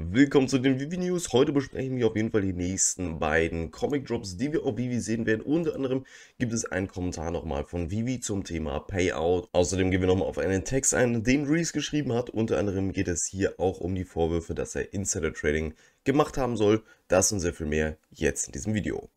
Willkommen zu den Vivi News. Heute besprechen wir auf jeden Fall die nächsten beiden Comic Drops, die wir auf Vivi sehen werden. Unter anderem gibt es einen Kommentar nochmal von Vivi zum Thema Payout. Außerdem gehen wir nochmal auf einen Text ein, den Reese geschrieben hat. Unter anderem geht es hier auch um die Vorwürfe, dass er Insider Trading gemacht haben soll. Das und sehr viel mehr jetzt in diesem Video.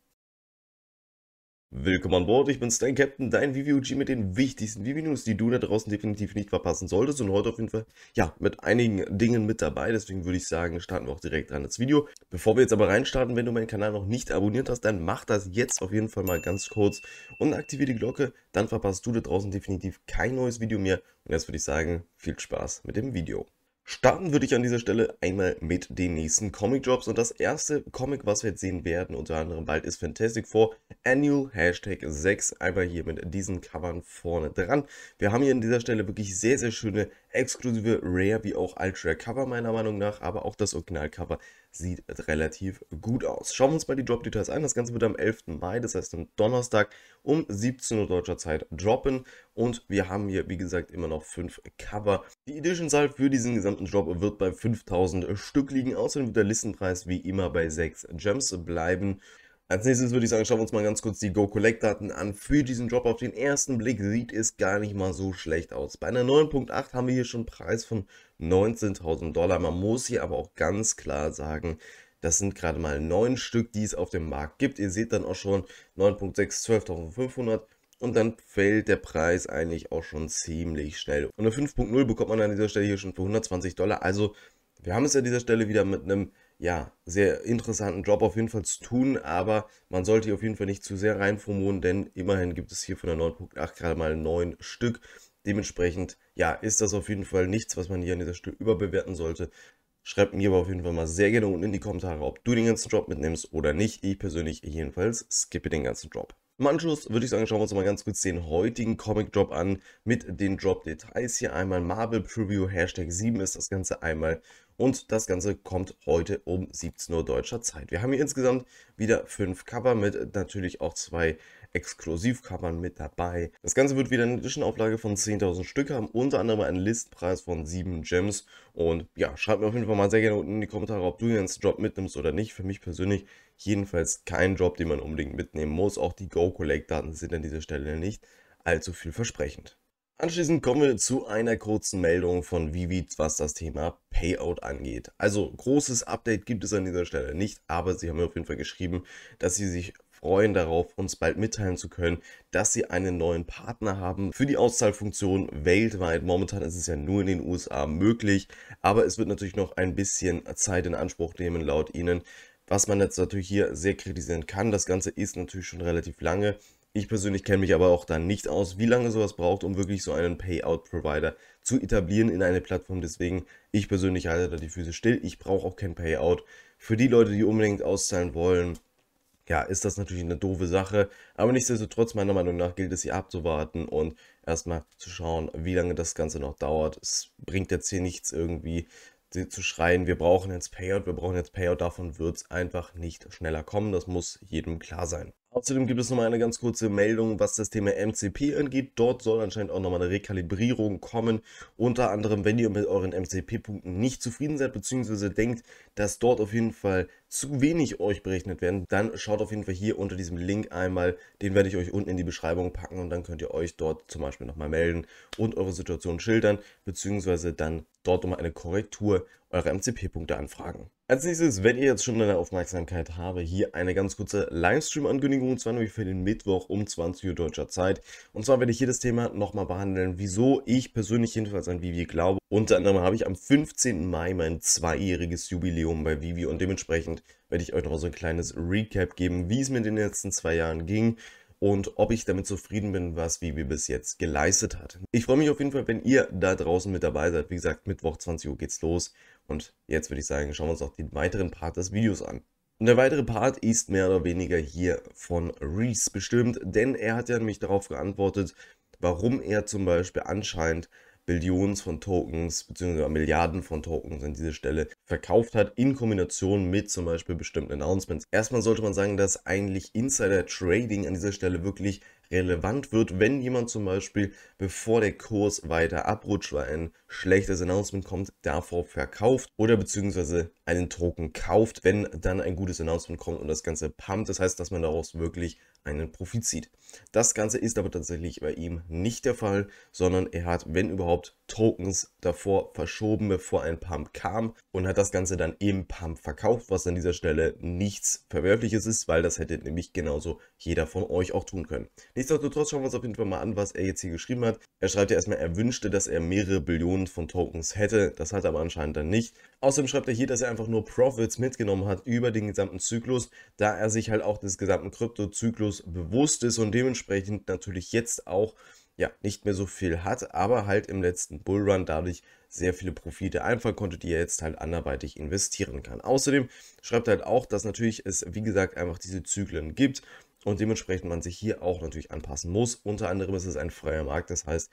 Willkommen an Bord, ich bin Stein Captain, dein VVOG mit den wichtigsten VV-News, die du da draußen definitiv nicht verpassen solltest und heute auf jeden Fall, ja, mit einigen Dingen mit dabei, deswegen würde ich sagen, starten wir auch direkt an das Video. Bevor wir jetzt aber reinstarten, wenn du meinen Kanal noch nicht abonniert hast, dann mach das jetzt auf jeden Fall mal ganz kurz und aktiviere die Glocke, dann verpasst du da draußen definitiv kein neues Video mehr und jetzt würde ich sagen, viel Spaß mit dem Video. Starten würde ich an dieser Stelle einmal mit den nächsten Comic-Drops und das erste Comic, was wir jetzt sehen werden, unter anderem bald ist Fantastic Four Annual Hashtag 6, einmal hier mit diesen Covern vorne dran. Wir haben hier an dieser Stelle wirklich sehr, sehr schöne exklusive Rare wie auch Ultra Cover meiner Meinung nach, aber auch das Originalcover sieht relativ gut aus. Schauen wir uns mal die Drop Details an. Das Ganze wird am 11. Mai, das heißt am Donnerstag um 17 Uhr deutscher Zeit droppen und wir haben hier wie gesagt immer noch fünf Cover. Die Edition Zahl für diesen gesamten Drop wird bei 5000 Stück liegen, außerdem wird der Listenpreis wie immer bei 6 Gems bleiben. Als nächstes würde ich sagen, schauen wir uns mal ganz kurz die Go-Collect-Daten an für diesen Drop. Auf den ersten Blick sieht es gar nicht mal so schlecht aus. Bei einer 9.8 haben wir hier schon einen Preis von 19.000 Dollar. Man muss hier aber auch ganz klar sagen, das sind gerade mal 9 Stück, die es auf dem Markt gibt. Ihr seht dann auch schon 9.6, 12.500 und dann fällt der Preis eigentlich auch schon ziemlich schnell. Und eine 5.0 bekommt man an dieser Stelle hier schon für 120 Dollar. Also wir haben es an dieser Stelle wieder mit einem ja, sehr interessanten Job auf jeden Fall zu tun, aber man sollte hier auf jeden Fall nicht zu sehr reinformulen, denn immerhin gibt es hier von der 9.8 gerade mal neun Stück. Dementsprechend, ja, ist das auf jeden Fall nichts, was man hier an dieser Stelle überbewerten sollte. Schreibt mir aber auf jeden Fall mal sehr gerne unten in die Kommentare, ob du den ganzen Job mitnimmst oder nicht. Ich persönlich jedenfalls skippe den ganzen Job. Im Anschluss würde ich sagen, schauen wir uns mal ganz kurz den heutigen Comic-Drop an mit den Drop-Details. Hier einmal Marvel Preview, Hashtag 7 ist das Ganze einmal und das Ganze kommt heute um 17 Uhr deutscher Zeit. Wir haben hier insgesamt wieder fünf Cover mit natürlich auch zwei Exklusivcovern mit dabei. Das Ganze wird wieder eine Edition-Auflage von 10.000 Stück haben, unter anderem einen Listpreis von 7 Gems. Und ja, schreibt mir auf jeden Fall mal sehr gerne unten in die Kommentare, ob du den ganzen Drop mitnimmst oder nicht. Für mich persönlich Jedenfalls kein Job, den man unbedingt mitnehmen muss. Auch die Go-Collect-Daten sind an dieser Stelle nicht allzu vielversprechend. Anschließend kommen wir zu einer kurzen Meldung von Vivid, was das Thema Payout angeht. Also großes Update gibt es an dieser Stelle nicht, aber sie haben mir auf jeden Fall geschrieben, dass sie sich freuen darauf, uns bald mitteilen zu können, dass sie einen neuen Partner haben für die Auszahlfunktion weltweit. Momentan ist es ja nur in den USA möglich, aber es wird natürlich noch ein bisschen Zeit in Anspruch nehmen, laut ihnen, was man jetzt natürlich hier sehr kritisieren kann, das Ganze ist natürlich schon relativ lange. Ich persönlich kenne mich aber auch da nicht aus, wie lange sowas braucht, um wirklich so einen Payout-Provider zu etablieren in eine Plattform. Deswegen, ich persönlich halte da die Füße still. Ich brauche auch kein Payout. Für die Leute, die unbedingt auszahlen wollen, ja, ist das natürlich eine doofe Sache. Aber nichtsdestotrotz, meiner Meinung nach, gilt es hier abzuwarten und erstmal zu schauen, wie lange das Ganze noch dauert. Es bringt jetzt hier nichts irgendwie, sie zu schreien, wir brauchen jetzt Payout, wir brauchen jetzt Payout, davon wird es einfach nicht schneller kommen. Das muss jedem klar sein. Außerdem gibt es nochmal eine ganz kurze Meldung, was das Thema MCP angeht. Dort soll anscheinend auch nochmal eine Rekalibrierung kommen. Unter anderem, wenn ihr mit euren MCP-Punkten nicht zufrieden seid, beziehungsweise denkt, dass dort auf jeden Fall zu wenig euch berechnet werden, dann schaut auf jeden Fall hier unter diesem Link einmal. Den werde ich euch unten in die Beschreibung packen und dann könnt ihr euch dort zum Beispiel nochmal melden und eure Situation schildern, beziehungsweise dann dort um eine Korrektur eurer MCP-Punkte anfragen. Als nächstes, wenn ihr jetzt schon deine Aufmerksamkeit habe, hier eine ganz kurze Livestream-Ankündigung, und zwar nämlich für den Mittwoch um 20 Uhr deutscher Zeit. Und zwar werde ich hier das Thema nochmal behandeln, wieso ich persönlich jedenfalls an Vivi glaube unter anderem habe ich am 15. Mai mein zweijähriges Jubiläum bei Vivi und dementsprechend werde ich euch noch so ein kleines Recap geben, wie es mir in den letzten zwei Jahren ging und ob ich damit zufrieden bin, was Vivi bis jetzt geleistet hat. Ich freue mich auf jeden Fall, wenn ihr da draußen mit dabei seid. Wie gesagt, Mittwoch 20 Uhr geht's los und jetzt würde ich sagen, schauen wir uns auch den weiteren Part des Videos an. Und der weitere Part ist mehr oder weniger hier von Reese bestimmt, denn er hat ja nämlich darauf geantwortet, warum er zum Beispiel anscheinend Billionen von Tokens bzw. Milliarden von Tokens an dieser Stelle verkauft hat, in Kombination mit zum Beispiel bestimmten Announcements. Erstmal sollte man sagen, dass eigentlich Insider Trading an dieser Stelle wirklich relevant wird, wenn jemand zum Beispiel, bevor der Kurs weiter abrutscht, weil ein schlechtes Announcement kommt, davor verkauft oder beziehungsweise einen Token kauft, wenn dann ein gutes Announcement kommt und das Ganze pumpt. Das heißt, dass man daraus wirklich einen Profit zieht. Das Ganze ist aber tatsächlich bei ihm nicht der Fall, sondern er hat, wenn überhaupt, Tokens davor verschoben, bevor ein Pump kam und hat das Ganze dann im Pump verkauft, was an dieser Stelle nichts Verwerfliches ist, weil das hätte nämlich genauso jeder von euch auch tun können. Nichtsdestotrotz schauen wir uns auf jeden Fall mal an, was er jetzt hier geschrieben hat. Er schreibt ja erstmal, er wünschte, dass er mehrere Billionen von Tokens hätte. Das hat er aber anscheinend dann nicht. Außerdem schreibt er hier, dass er einfach nur Profits mitgenommen hat über den gesamten Zyklus, da er sich halt auch des gesamten Kryptozyklus bewusst ist und dem dementsprechend natürlich jetzt auch ja, nicht mehr so viel hat, aber halt im letzten Bullrun dadurch sehr viele Profite einfallen konnte, die er jetzt halt anderweitig investieren kann. Außerdem schreibt er halt auch, dass natürlich es, wie gesagt, einfach diese Zyklen gibt und dementsprechend man sich hier auch natürlich anpassen muss. Unter anderem ist es ein freier Markt, das heißt,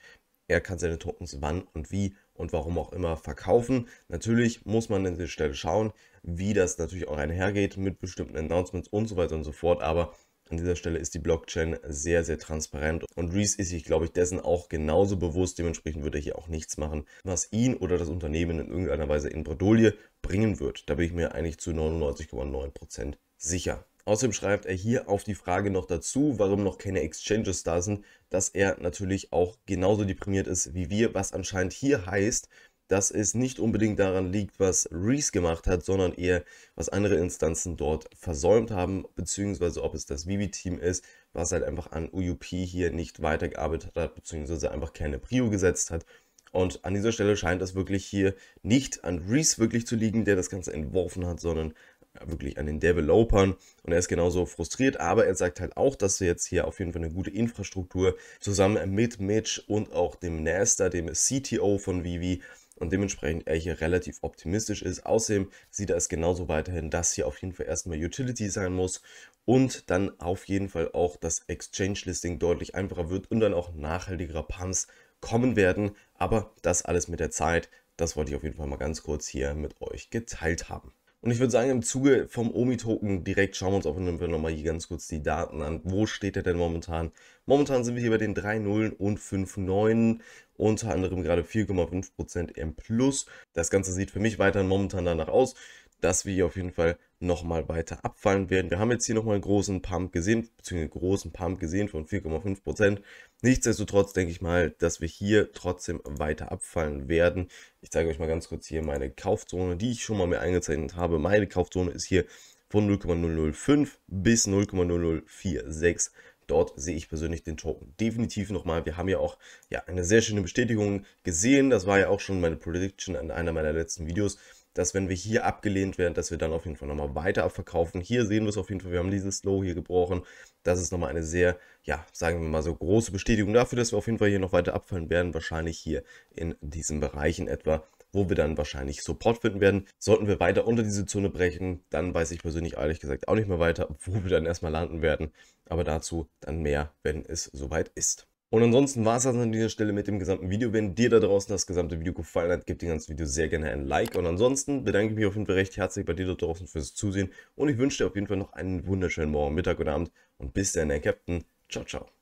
er kann seine Tokens wann und wie und warum auch immer verkaufen. Natürlich muss man an dieser Stelle schauen, wie das natürlich auch einhergeht mit bestimmten Announcements und so weiter und so fort, aber an dieser Stelle ist die Blockchain sehr, sehr transparent und Reese ist sich, glaube ich, dessen auch genauso bewusst. Dementsprechend würde er hier auch nichts machen, was ihn oder das Unternehmen in irgendeiner Weise in Bredouille bringen wird. Da bin ich mir eigentlich zu 99,9% sicher. Außerdem schreibt er hier auf die Frage noch dazu, warum noch keine Exchanges da sind, dass er natürlich auch genauso deprimiert ist wie wir, was anscheinend hier heißt, dass es nicht unbedingt daran liegt, was Reese gemacht hat, sondern eher, was andere Instanzen dort versäumt haben, beziehungsweise ob es das Vivi-Team ist, was halt einfach an UUP hier nicht weitergearbeitet hat, beziehungsweise einfach keine Prio gesetzt hat. Und an dieser Stelle scheint es wirklich hier nicht an Reese wirklich zu liegen, der das Ganze entworfen hat, sondern wirklich an den Developern und er ist genauso frustriert, aber er sagt halt auch, dass wir jetzt hier auf jeden Fall eine gute Infrastruktur zusammen mit Mitch und auch dem Nasta, dem CTO von Vivi, und dementsprechend er hier relativ optimistisch ist. Außerdem sieht er es genauso weiterhin, dass hier auf jeden Fall erstmal Utility sein muss und dann auf jeden Fall auch das Exchange-Listing deutlich einfacher wird und dann auch nachhaltigere Pumps kommen werden. Aber das alles mit der Zeit, das wollte ich auf jeden Fall mal ganz kurz hier mit euch geteilt haben. Und ich würde sagen, im Zuge vom Omi-Token direkt schauen wir uns auch nochmal hier ganz kurz die Daten an. Wo steht er denn momentan? Momentan sind wir hier bei den 3 Nullen und 5 Neunen. Unter anderem gerade 4,5% im Plus. Das Ganze sieht für mich weiterhin momentan danach aus, dass wir hier auf jeden Fall nochmal weiter abfallen werden. Wir haben jetzt hier nochmal einen großen Pump gesehen, beziehungsweise einen großen Pump gesehen von 4,5%. Nichtsdestotrotz denke ich mal, dass wir hier trotzdem weiter abfallen werden. Ich zeige euch mal ganz kurz hier meine Kaufzone, die ich schon mal mir eingezeichnet habe. Meine Kaufzone ist hier von 0,005 bis 0,0046. Dort sehe ich persönlich den Token definitiv nochmal. Wir haben ja auch ja, eine sehr schöne Bestätigung gesehen. Das war ja auch schon meine Prediction in einer meiner letzten Videos dass wenn wir hier abgelehnt werden, dass wir dann auf jeden Fall nochmal weiter abverkaufen. Hier sehen wir es auf jeden Fall, wir haben dieses Low hier gebrochen. Das ist nochmal eine sehr, ja, sagen wir mal so große Bestätigung dafür, dass wir auf jeden Fall hier noch weiter abfallen werden. Wahrscheinlich hier in diesen Bereichen etwa wo wir dann wahrscheinlich Support finden werden. Sollten wir weiter unter diese Zone brechen, dann weiß ich persönlich ehrlich gesagt auch nicht mehr weiter, wo wir dann erstmal landen werden. Aber dazu dann mehr, wenn es soweit ist. Und ansonsten war es das an dieser Stelle mit dem gesamten Video. Wenn dir da draußen das gesamte Video gefallen hat, gib dem ganzen Video sehr gerne ein Like. Und ansonsten bedanke ich mich auf jeden Fall recht herzlich bei dir da draußen fürs Zusehen. Und ich wünsche dir auf jeden Fall noch einen wunderschönen Morgen, Mittag oder Abend. Und bis dann, der Captain. Ciao, ciao.